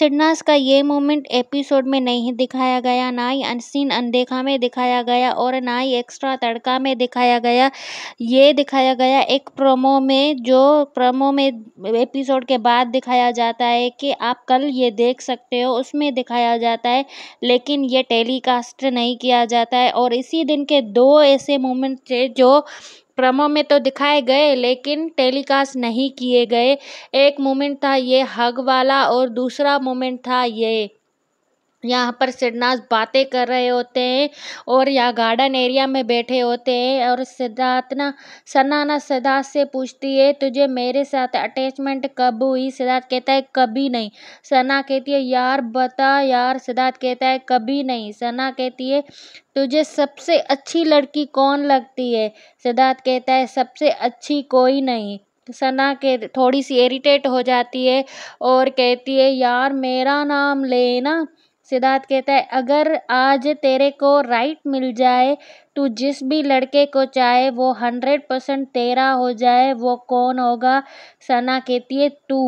सिडनास का ये moment episode में नहीं दिखाया गया ना ही अनसीन अनदेखा में दिखाया गया और ना ही एक्स्ट्रा तड़का में दिखाया गया ये दिखाया गया एक प्रोमो में जो प्रोमो में एपिसोड के बाद दिखाया जाता है कि आप कल ये देख सकते हो उसमें दिखाया जाता है लेकिन ये टेलीकास्ट नहीं किया जाता है और इसी दिन के दो ऐसे मोमेंट थे जो क्रमों में तो दिखाए गए लेकिन टेलीकास्ट नहीं किए गए एक मोमेंट था ये हग वाला और दूसरा मोमेंट था ये यहाँ पर सिडनाज बातें कर रहे होते हैं और यहाँ गार्डन एरिया में बैठे होते हैं और सिद्धार्थ ना सना ना सिद्धार्थ से पूछती है तुझे मेरे साथ अटैचमेंट कब हुई सिद्धार्थ कहता है कभी नहीं सना कहती है यार बता यार सिद्धार्थ कहता है कभी नहीं सना कहती है तुझे सबसे अच्छी लड़की कौन लगती है सिद्धार्थ कहता है सबसे अच्छी कोई नहीं सना के थोड़ी सी इरिटेट हो जाती है और कहती है यार मेरा नाम लेना सिद्धार्थ कहता है अगर आज तेरे को राइट मिल जाए तू जिस भी लड़के को चाहे वो हंड्रेड परसेंट तेरा हो जाए वो कौन होगा सना कहती है तू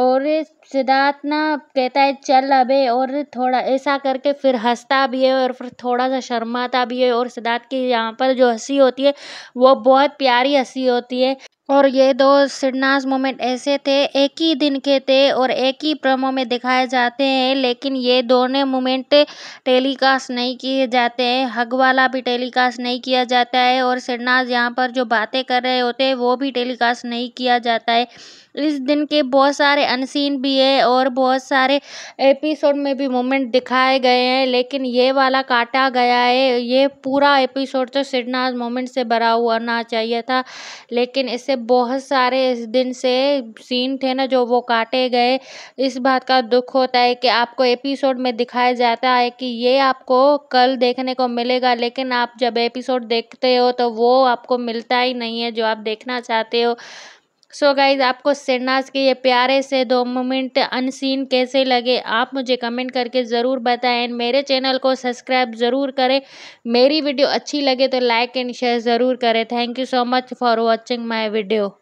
और सिद्धार्थ ना कहता है चल अबे और थोड़ा ऐसा करके फिर हंसता भी है और फिर थोड़ा सा शर्माता भी है और सिद्धार्थ की यहाँ पर जो हंसी होती है वो बहुत प्यारी हंसी होती है और ये दो सिडनाज मोमेंट ऐसे थे एक ही दिन के थे और एक ही प्रोमो में दिखाए जाते हैं लेकिन ये दोनों मोमेंट टेलीकास्ट नहीं किए जाते हैं हग वाला भी टेलीकास्ट नहीं किया जाता है और सिडनाज यहाँ पर जो बातें कर रहे होते हैं वो भी टेलीकास्ट नहीं किया जाता है इस दिन के बहुत सारे अनसीन भी है और बहुत सारे एपिसोड में भी मोमेंट दिखाए गए हैं लेकिन ये वाला काटा गया है ये पूरा एपिसोड तो सिडनाज मोमेंट से भरा हुआ ना चाहिए था लेकिन इससे बहुत सारे इस दिन से सीन थे ना जो वो काटे गए इस बात का दुख होता है कि आपको एपिसोड में दिखाया जाता है कि ये आपको कल देखने को मिलेगा लेकिन आप जब एपिसोड देखते हो तो वो आपको मिलता ही नहीं है जो आप देखना चाहते हो सो so गाइज आपको सेनाज के ये प्यारे से दो मोमेंट अनसीन कैसे लगे आप मुझे कमेंट करके ज़रूर बताएं एंड मेरे चैनल को सब्सक्राइब ज़रूर करें मेरी वीडियो अच्छी लगे तो लाइक एंड शेयर ज़रूर करें thank you so much for watching my video